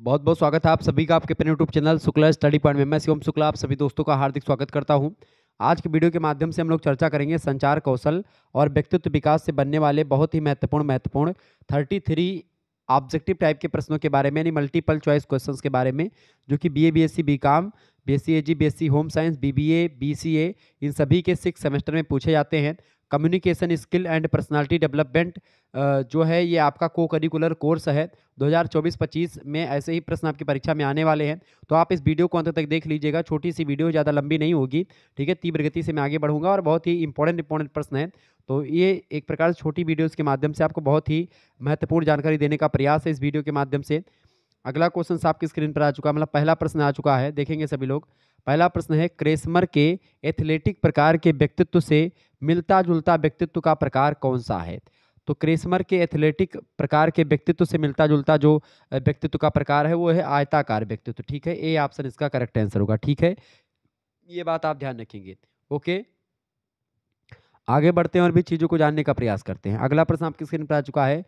बहुत बहुत स्वागत है आप सभी का आपके अपने YouTube channel Shukla study point में मैं शिवम शुक्ला आप सभी दोस्तों का हार्दिक स्वागत करता हूं आज के वीडियो के माध्यम से हम लोग चर्चा करेंगे संचार कौशल और व्यक्तित्व विकास से बनने वाले बहुत ही महत्वपूर्ण महत्वपूर्ण थर्टी थ्री ऑब्जेक्टिव टाइप के प्रश्नों के बारे में यानी मल्टीपल चॉइस क्वेश्चन के बारे में जो कि B A B S C B com B S C A G B S C home science B B A B C A इन सभी के सिक्स सेमेस्टर में पूछे जाते हैं communication skill and personality development जो है ये आपका को करिकुलर कोर्स है 2024-25 में ऐसे ही प्रश्न आपकी परीक्षा में आने वाले हैं तो आप इस वीडियो को अंत तक देख लीजिएगा छोटी सी वीडियो ज़्यादा लंबी नहीं होगी ठीक है तीव्र गति से मैं आगे बढ़ूंगा और बहुत ही इंपॉर्टेंट इंपॉर्टेंट प्रश्न है तो ये एक प्रकार छोटी वीडियोज़ के माध्यम से आपको बहुत ही महत्वपूर्ण जानकारी देने का प्रयास है इस वीडियो के माध्यम से अगला क्वेश्चन आपकी स्क्रीन पर आ चुका है मतलब पहला प्रश्न आ चुका है देखेंगे सभी लोग पहला प्रश्न है क्रेसमर के एथलेटिक प्रकार के व्यक्तित्व से मिलता जुलता व्यक्तित्व का प्रकार कौन सा है तो क्रेसमर के एथलेटिक प्रकार के व्यक्तित्व से मिलता जुलता जो व्यक्तित्व का प्रकार है वो है आयताकार व्यक्तित्व ठीक है ए ऑप्शन इसका करेक्ट आंसर होगा ठीक है ये बात आप ध्यान रखेंगे ओके आगे बढ़ते हैं और भी चीज़ों को जानने का प्रयास करते हैं अगला प्रश्न आपकी स्क्रीन पर आ चुका है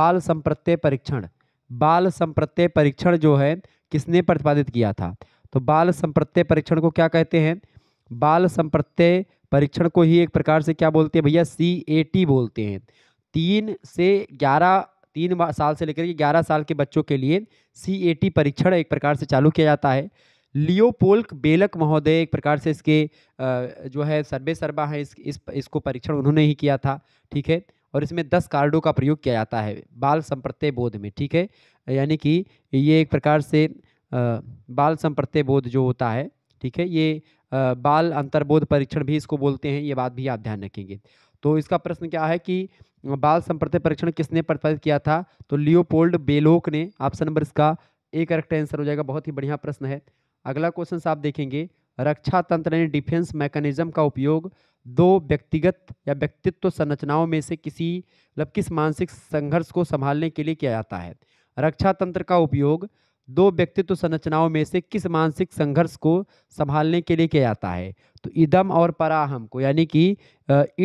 बाल संप्रत्यय परीक्षण बाल संप्रत्यय परीक्षण जो है किसने प्रतिपादित किया था तो बाल संप्रत्यय परीक्षण को क्या कहते हैं बाल संप्रत्यय परीक्षण को ही एक प्रकार से क्या बोलते हैं भैया सी ए टी बोलते हैं तीन से ग्यारह तीन साल से लेकर के ग्यारह साल के बच्चों के लिए सी ए टी परीक्षण एक प्रकार से चालू किया जाता है लियोपोल्क बेलक महोदय एक प्रकार से इसके जो है सर्वे सर्वा है इस, इस इसको परीक्षण उन्होंने ही किया था ठीक है और इसमें दस कार्डों का प्रयोग किया जाता है बाल संप्रत्यय बोध में ठीक है यानी कि ये एक प्रकार से बाल संप्रत्यय बोध जो होता है ठीक है ये बाल अंतर्बोध परीक्षण भी इसको बोलते हैं ये बात भी आप ध्यान रखेंगे तो इसका प्रश्न क्या है कि बाल संप्रत्य परीक्षण किसने प्रतिपादित किया था तो लियोपोल्ड बेलोक ने ऑप्शन नंबर इसका ए करेक्ट आंसर हो जाएगा बहुत ही बढ़िया प्रश्न है अगला क्वेश्चन आप देखेंगे रक्षा तंत्र ने डिफेंस मैकेनिज्म का उपयोग दो व्यक्तिगत या व्यक्तित्व संरचनाओं में से किसी मतलब किस मानसिक संघर्ष को संभालने के लिए किया जाता है रक्षा तंत्र का उपयोग दो व्यक्तित्व संरचनाओं में से किस मानसिक संघर्ष को संभालने के लिए किया जाता है तो इदम और पराहम को यानी कि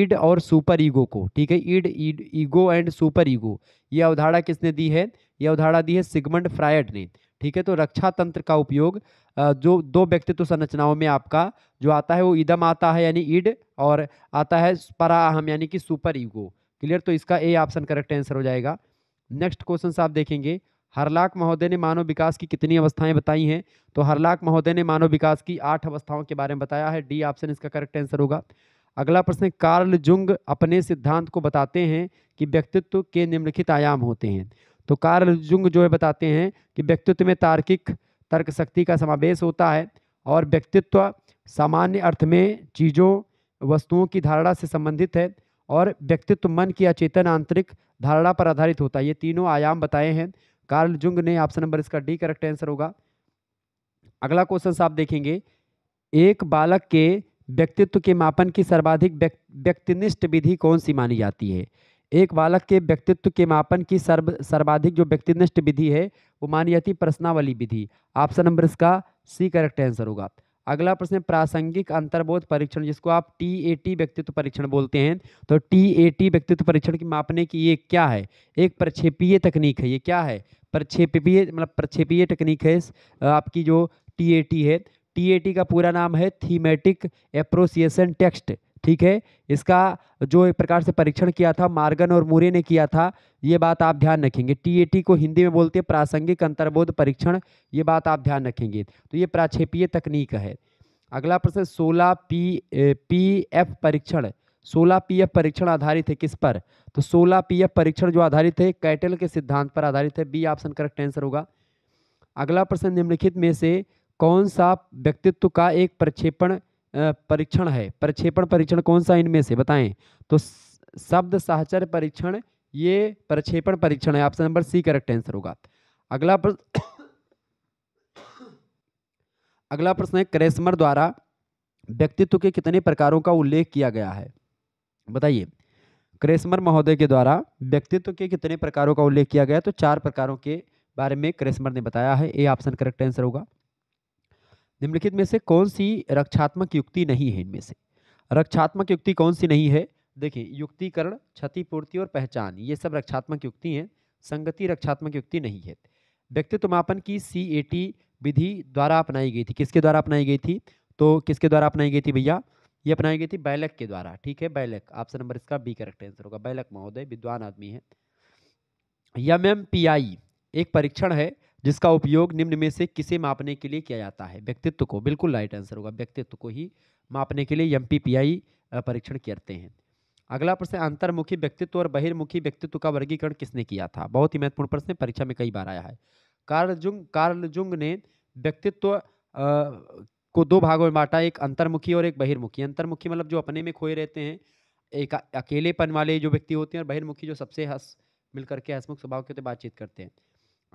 इड और सुपर ईगो को ठीक है id ego and super ego ये अवधारणा किसने दी है ये अवधारणा दी है सिगमंड फ्रायड ने ठीक है तो रक्षा तंत्र का उपयोग जो दो व्यक्तित्व संरचनाओं में आपका जो आता है वो इदम आता है यानी ईड और आता है पराहम यानी कि सुपर ईगो क्लियर तो इसका ए ऑप्शन करेक्ट आंसर हो जाएगा नेक्स्ट क्वेश्चन आप देखेंगे हरलाक महोदय ने मानव विकास की कितनी अवस्थाएं बताई हैं तो हरलाक महोदय ने मानव विकास की आठ अवस्थाओं के बारे में बताया है डी ऑप्शन इसका करेक्ट आंसर होगा अगला प्रश्न कार्ल जुंग अपने सिद्धांत को बताते हैं कि व्यक्तित्व के निम्नलिखित आयाम होते हैं तो कार्ल जुंग जो है बताते हैं कि व्यक्तित्व में तार्किक तर्क शक्ति का समावेश होता है और व्यक्तित्व सामान्य अर्थ में चीज़ों वस्तुओं की धारणा से संबंधित है और व्यक्तित्व मन की अचेतन आंतरिक धारणा पर आधारित होता है ये तीनों आयाम बताए हैं कार्ल जुंग ने ऑप्शन नंबर इसका डी करेक्ट आंसर होगा अगला क्वेश्चन आप देखेंगे एक बालक के व्यक्तित्व के मापन की सर्वाधिक व्यक्तिनिष्ठ विधि कौन सी मानी जाती है एक बालक के व्यक्तित्व के मापन की सर्व सर्वाधिक जो व्यक्तिनिष्ठ विधि है वो मानी जाती प्रश्नावली विधि ऑप्शन नंबर इसका सी करेक्ट आंसर होगा अगला प्रश्न प्रासंगिक अंतर्बोध परीक्षण जिसको आप टी ए टी व्यक्तित्व परीक्षण बोलते हैं तो टी ए टी व्यक्तित्व परीक्षण की मापने की ये क्या है एक प्रक्षेपीय तकनीक है ये क्या है प्रक्षेपीय मतलब प्रक्षेपीय तकनीक है आपकी जो टी ए टी है टी ए टी का पूरा नाम है थीमेटिक अप्रोसिएशन टेक्स्ट ठीक है इसका जो एक प्रकार से परीक्षण किया था मार्गन और मूरे ने किया था ये बात आप ध्यान रखेंगे टीएटी को हिंदी में बोलते हैं प्रासंगिक अंतर्बोध परीक्षण ये बात आप ध्यान रखेंगे तो ये प्राक्षेपीय तकनीक है अगला प्रश्न सोलह पी पी एफ परीक्षण सोलह पी एफ परीक्षण आधारित है किस पर तो सोलह पी एफ परीक्षण जो आधारित है कैटल के सिद्धांत पर आधारित है बी ऑप्शन करेक्ट आंसर होगा अगला प्रश्न निम्नलिखित में से कौन सा व्यक्तित्व का एक प्रक्षेपण परीक्षण है प्रक्षेपण परीक्षण कौन सा इनमें से बताएं तो शब्द साहचर परीक्षण ये प्रक्षेपण परीक्षण है option number C correct answer होगा अगला प्रश्न अगला प्रश्न है क्रेसमर द्वारा व्यक्तित्व के कितने प्रकारों का उल्लेख किया गया है बताइए क्रेसमर महोदय के द्वारा व्यक्तित्व के कितने प्रकारों का उल्लेख किया गया तो चार प्रकारों के बारे में क्रेसमर ने बताया है ए ऑप्शन करेक्ट आंसर होगा निम्नलिखित में से कौन सी रक्षात्मक युक्ति नहीं है इनमें से रक्षात्मक युक्ति कौन सी नहीं है देखिए युक्तिकरण क्षतिपूर्ति और पहचान ये सब रक्षात्मक युक्ति हैं संगति रक्षात्मक युक्ति नहीं है व्यक्तित्व मापन की सी विधि द्वारा अपनाई गई थी किसके द्वारा अपनाई गई थी तो किसके द्वारा अपनाई गई थी भैया ये अपनाई गई थी बैलक के द्वारा ठीक है बैलक ऑप्शन नंबर इसका बी करेक्ट आंसर होगा बैलक महोदय विद्वान आदमी है यम एम पी आई एक परीक्षण है जिसका उपयोग निम्न में से किसे मापने के लिए किया जाता है व्यक्तित्व को बिल्कुल राइट आंसर होगा व्यक्तित्व को ही मापने के लिए एम परीक्षण करते हैं अगला प्रश्न अंतर्मुखी व्यक्तित्व और बहिर्मुखी व्यक्तित्व का वर्गीकरण किसने किया था बहुत ही महत्वपूर्ण प्रश्न परीक्षा में कई बार आया है कार्लजुंग कार्लजुंग ने व्यक्तित्व को दो भागों में बांटा एक अंतर्मुखी और एक बहिर्मुखी अंतर्मुखी मतलब जो अपने में खोए रहते हैं एक अकेलेपन वाले जो व्यक्ति होते हैं और बहिर्मुखी जो सबसे हंस मिल करके हंसमुख स्वभाव के होते बातचीत करते हैं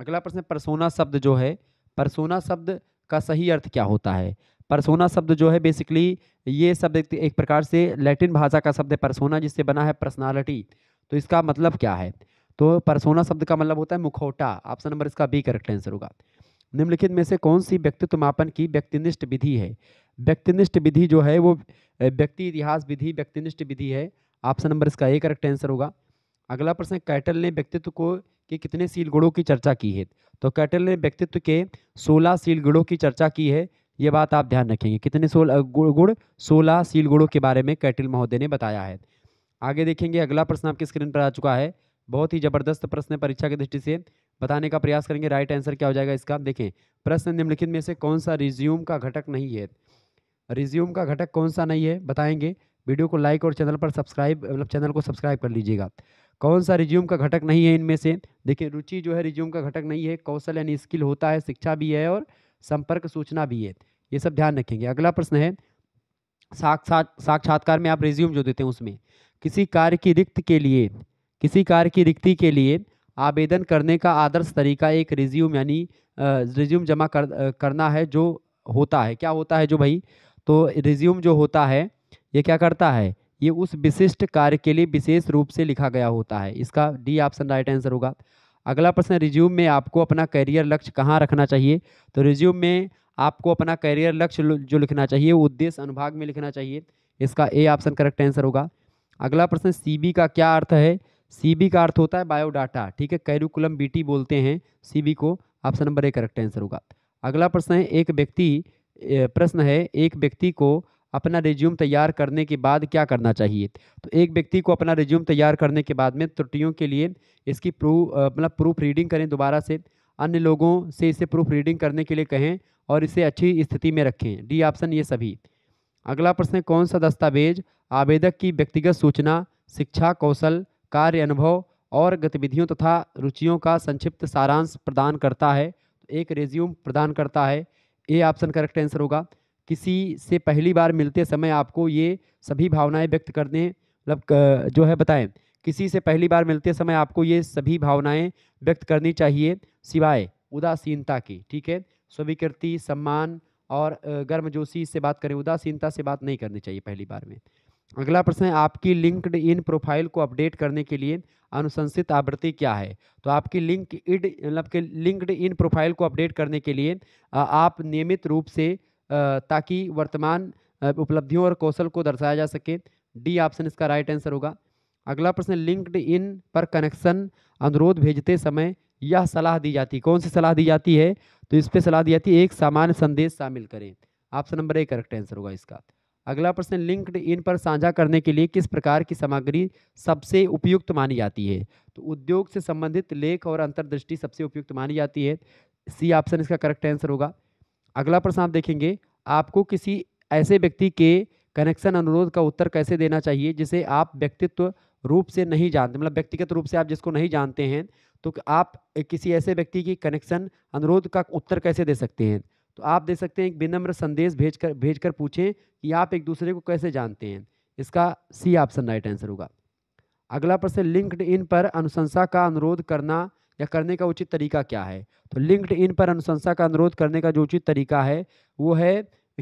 अगला प्रश्न परसोना शब्द जो है परसोना शब्द का सही अर्थ क्या होता है परसोना शब्द जो है बेसिकली ये शब्द एक प्रकार से लैटिन भाषा का शब्द है परसोना जिससे बना है पर्सनालिटी तो इसका मतलब क्या है तो परसोना शब्द का मतलब होता है मुखौटा ऑप्शन नंबर इसका बी करेक्ट आंसर होगा निम्नलिखित में से कौन सी व्यक्तित्व मापन की व्यक्तिनिष्ठ विधि है व्यक्तिनिष्ठ विधि जो है वो व्यक्ति इतिहास विधि व्यक्तिनिष्ठ विधि है ऑप्शन नंबर इसका ए करेक्ट आंसर होगा अगला प्रश्न कैटल ने व्यक्तित्व को कि कितने सील गुणों की चर्चा की है तो कैटल ने व्यक्तित्व के सोलह सील गुणों की चर्चा की है ये बात आप ध्यान रखेंगे कितने सोलह गुण सोलह सील गुणों के बारे में कैटल महोदय ने बताया है आगे देखेंगे अगला प्रश्न आपकी स्क्रीन पर आ चुका है बहुत ही जबरदस्त प्रश्न परीक्षा की दृष्टि से बताने का प्रयास करेंगे राइट आंसर क्या हो जाएगा इसका देखें प्रश्न निम्नलिखित में से कौन सा रिज्यूम का घटक नहीं है रिज्यूम का घटक कौन सा नहीं है बताएंगे वीडियो को लाइक और चैनल पर सब्सक्राइब मतलब चैनल को सब्सक्राइब कर लीजिएगा कौन सा रिज्यूम का घटक नहीं है इनमें से देखिए रुचि जो है रिज्यूम का घटक नहीं है कौशल यानी स्किल होता है शिक्षा भी है और संपर्क सूचना भी है ये सब ध्यान रखेंगे अगला प्रश्न है साक्षात साक्षात्कार में आप रिज्यूम जो देते हैं उसमें किसी कार्य की रिक्त के लिए किसी कार्य की रिक्ति के लिए आवेदन करने का आदर्श तरीका एक रिज्यूम यानी रिज्यूम जमा कर करना है जो होता है क्या होता है जो भाई तो रिज्यूम जो होता है ये क्या करता है ये उस विशिष्ट कार्य के लिए विशेष रूप से लिखा गया होता है इसका डी ऑप्शन राइट आंसर होगा अगला प्रश्न रिज्यूम में आपको अपना करियर लक्ष्य कहाँ रखना चाहिए तो रिज्यूम में आपको अपना करियर लक्ष्य जो लिखना चाहिए उद्देश्य अनुभाग में लिखना चाहिए इसका ए ऑप्शन करेक्ट आंसर होगा अगला प्रश्न सी का क्या अर्थ है सी का अर्थ होता है बायोडाटा ठीक है कैरिकुलम बी बोलते हैं सी को option number A correct answer होगा अगला प्रश्न है एक व्यक्ति प्रश्न है एक व्यक्ति को अपना रिज्यूम तैयार करने के बाद क्या करना चाहिए तो एक व्यक्ति को अपना रिज्यूम तैयार करने के बाद में त्रुटियों के लिए इसकी प्रूफ मतलब प्रूफ रीडिंग करें दोबारा से अन्य लोगों से इसे प्रूफ रीडिंग करने के लिए कहें और इसे अच्छी स्थिति में रखें डी ऑप्शन ये सभी अगला प्रश्न है कौन सा दस्तावेज आवेदक की व्यक्तिगत सूचना शिक्षा कौशल कार्य अनुभव और गतिविधियों तथा रुचियों का संक्षिप्त सारांश प्रदान करता है तो एक रेज्यूम प्रदान करता है ए ऑप्शन करेक्ट आंसर होगा किसी से पहली बार मिलते समय आपको ये सभी भावनाएं व्यक्त करने मतलब जो है बताएं किसी से पहली बार मिलते समय आपको ये सभी भावनाएं व्यक्त करनी चाहिए सिवाय उदासीनता की ठीक है स्वीकृति सम्मान और गर्मजोशी से बात करें उदासीनता से बात नहीं करनी चाहिए पहली बार में अगला प्रश्न है आपकी लिंक्ड इन प्रोफाइल को अपडेट करने के लिए अनुशंसित आवृत्ति क्या है तो आपकी लिंक इड मतलब के लिंक्ड इन प्रोफाइल को अपडेट करने के लिए आप नियमित रूप से ताकि वर्तमान उपलब्धियों और कौशल को दर्शाया जा सके डी ऑप्शन इसका राइट आंसर होगा अगला प्रश्न लिंक्ड इन पर कनेक्शन अनुरोध भेजते समय यह सलाह दी जाती है कौन सी सलाह दी जाती है तो इस पर सलाह दी जाती है एक सामान्य संदेश शामिल करें option number A correct answer होगा इसका अगला प्रश्न लिंक्ड इन पर साझा करने के लिए किस प्रकार की सामग्री सबसे उपयुक्त मानी जाती है तो उद्योग से संबंधित लेख और अंतर्दृष्टि सबसे उपयुक्त मानी जाती है सी ऑप्शन इसका करेक्ट आंसर होगा अगला प्रश्न आप देखेंगे आपको किसी ऐसे व्यक्ति के कनेक्शन अनुरोध का उत्तर कैसे देना चाहिए जिसे आप व्यक्तित्व रूप से नहीं जानते मतलब व्यक्तिगत रूप से आप जिसको नहीं जानते हैं तो आप किसी ऐसे व्यक्ति की कनेक्शन अनुरोध का उत्तर कैसे दे सकते हैं तो आप दे सकते हैं एक विनम्र संदेश भेज कर भेज कर पूछें कि आप एक दूसरे को कैसे जानते हैं इसका सी ऑप्शन राइट आंसर होगा अगला प्रश्न लिंक्ड इन पर अनुशंसा का अनुरोध करना या करने का उचित तरीका क्या है तो लिंक्ड इन पर अनुशंसा का अनुरोध करने का जो उचित तरीका है वो है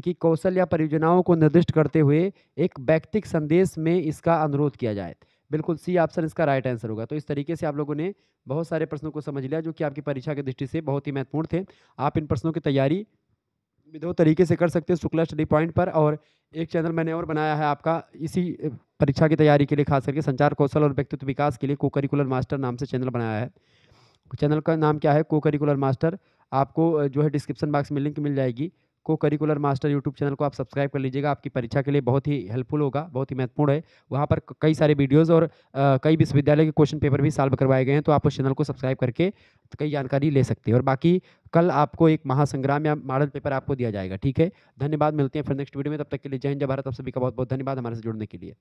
कि कौशल या परियोजनाओं को निर्दिष्ट करते हुए एक व्यक्तिक संदेश में इसका अनुरोध किया जाए बिल्कुल सी ऑप्शन इसका राइट आंसर होगा तो इस तरीके से आप लोगों ने बहुत सारे प्रश्नों को समझ लिया जो कि आपकी परीक्षा की दृष्टि से बहुत ही महत्वपूर्ण थे आप इन प्रश्नों की तैयारी दो तरीके से कर सकते हैं शुक्ला स्टडी पॉइंट पर और एक चैनल मैंने और बनाया है आपका इसी परीक्षा की तैयारी के लिए खास करके संचार कौशल और व्यक्तित्व विकास के लिए को मास्टर नाम से चैनल बनाया है चैनल का नाम क्या है को करिकुलर मास्टर आपको जो है डिस्क्रिप्शन बॉक्स में लिंक मिल जाएगी को करिकुलर मास्टर यूट्यूब चैनल को आप सब्सक्राइब कर लीजिएगा आपकी परीक्षा के लिए बहुत ही हेल्पफुल होगा बहुत ही महत्वपूर्ण है वहाँ पर कई सारे वीडियोज़ और कई विश्वविद्यालय के क्वेश्चन पेपर भी सॉल्व करवाए गए हैं तो आप उस चैनल को सब्सक्राइब करके कई जानकारी ले सकते हैं और बाकी कल आपको एक महासंग्राम या मॉडल पेपर आपको दिया जाएगा ठीक है धन्यवाद मिलते हैं फिर नेक्स्ट वीडियो में तब तक के लिए जय हिंद जय भारत आप सभी का बहुत बहुत धन्यवाद हमारे से जुड़ने के लिए